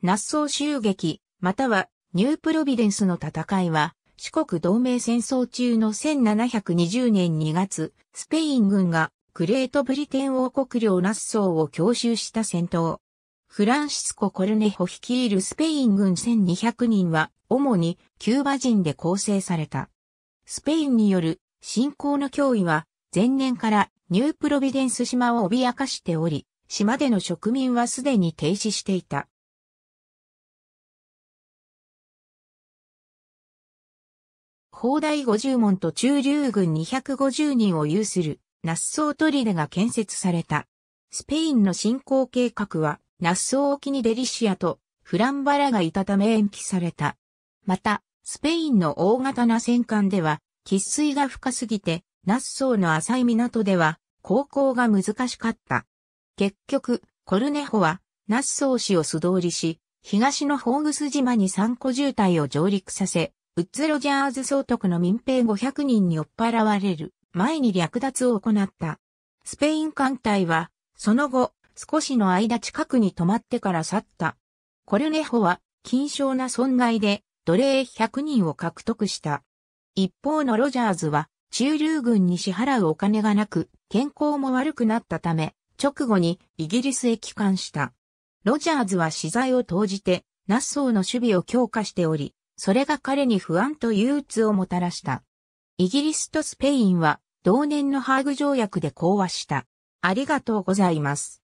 ナッソー襲撃、またはニュープロビデンスの戦いは、四国同盟戦争中の1720年2月、スペイン軍がグレートブリテン王国領ナッソーを強襲した戦闘。フランシスコ・コルネホ率いるスペイン軍1200人は、主にキューバ人で構成された。スペインによる侵攻の脅威は、前年からニュープロビデンス島を脅かしており、島での植民はすでに停止していた。砲台50門と中流軍250人を有する、ナッソーレが建設された。スペインの侵攻計画は、ナッソー沖にデリシアとフランバラがいたため延期された。また、スペインの大型な戦艦では、喫水が深すぎて、ナッソーの浅い港では、航行が難しかった。結局、コルネホは、ナッソー市を素通りし、東のホーグス島に3個渋滞を上陸させ、ウッズ・ロジャーズ総督の民兵500人に追っ払われる前に略奪を行った。スペイン艦隊は、その後、少しの間近くに止まってから去った。コルネホは、緊張な損害で、奴隷100人を獲得した。一方のロジャーズは、中流軍に支払うお金がなく、健康も悪くなったため、直後にイギリスへ帰還した。ロジャーズは資材を投じて、ナッソーの守備を強化しており、それが彼に不安と憂鬱をもたらした。イギリスとスペインは同年のハーグ条約で講和した。ありがとうございます。